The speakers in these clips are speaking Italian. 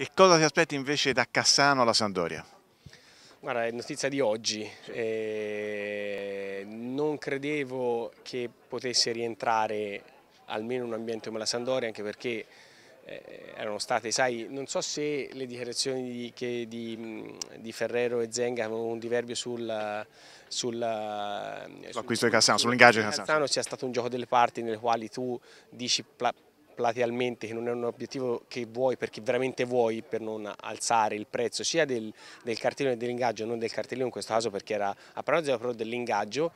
Che cosa ti aspetti invece da Cassano alla Sandoria? Guarda, è notizia di oggi. Eh, non credevo che potesse rientrare almeno un ambiente come la Sandoria, anche perché eh, erano state, sai, non so se le dichiarazioni di, di, di Ferrero e Zenga avevano un diverbio sul, sull'acquisto sul, di Cassano, sull'ingaggio di Cassano. Cassano sia stato un gioco delle parti nelle quali tu dici platealmente che non è un obiettivo che vuoi perché veramente vuoi per non alzare il prezzo sia del, del cartellino dell'ingaggio, non del cartellino in questo caso perché era a parola zero però dell'ingaggio,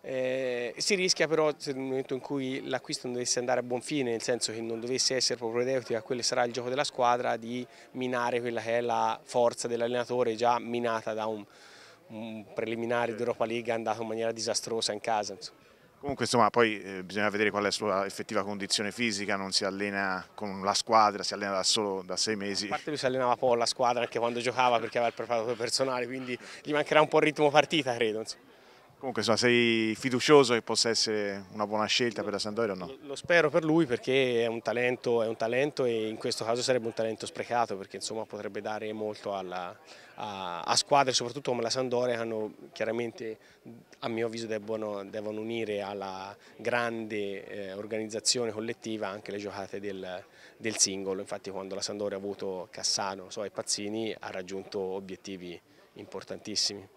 eh, si rischia però nel momento in cui l'acquisto non dovesse andare a buon fine, nel senso che non dovesse essere proprio propedeutico a quello che sarà il gioco della squadra, di minare quella che è la forza dell'allenatore già minata da un, un preliminare d'Europa League andato in maniera disastrosa in casa. Insomma. Comunque insomma poi eh, bisogna vedere qual è la sua effettiva condizione fisica, non si allena con la squadra, si allena da solo da sei mesi. A parte lui si allenava poco la squadra anche quando giocava perché aveva il preparatore personale, quindi gli mancherà un po' il ritmo partita credo. Insomma. Comunque insomma, sei fiducioso che possa essere una buona scelta per la Sampdoria o no? Lo, lo spero per lui perché è un, talento, è un, talento, e in questo caso sarebbe un talento sprecato perché insomma, potrebbe dare molto alla, a, a, squadre soprattutto come la Sampdoria che hanno chiaramente a mio avviso debbono, devono unire alla grande eh, organizzazione collettiva anche le giocate del, del, singolo. Infatti quando la Sampdoria ha avuto Cassano so, e Pazzini ha raggiunto obiettivi importantissimi.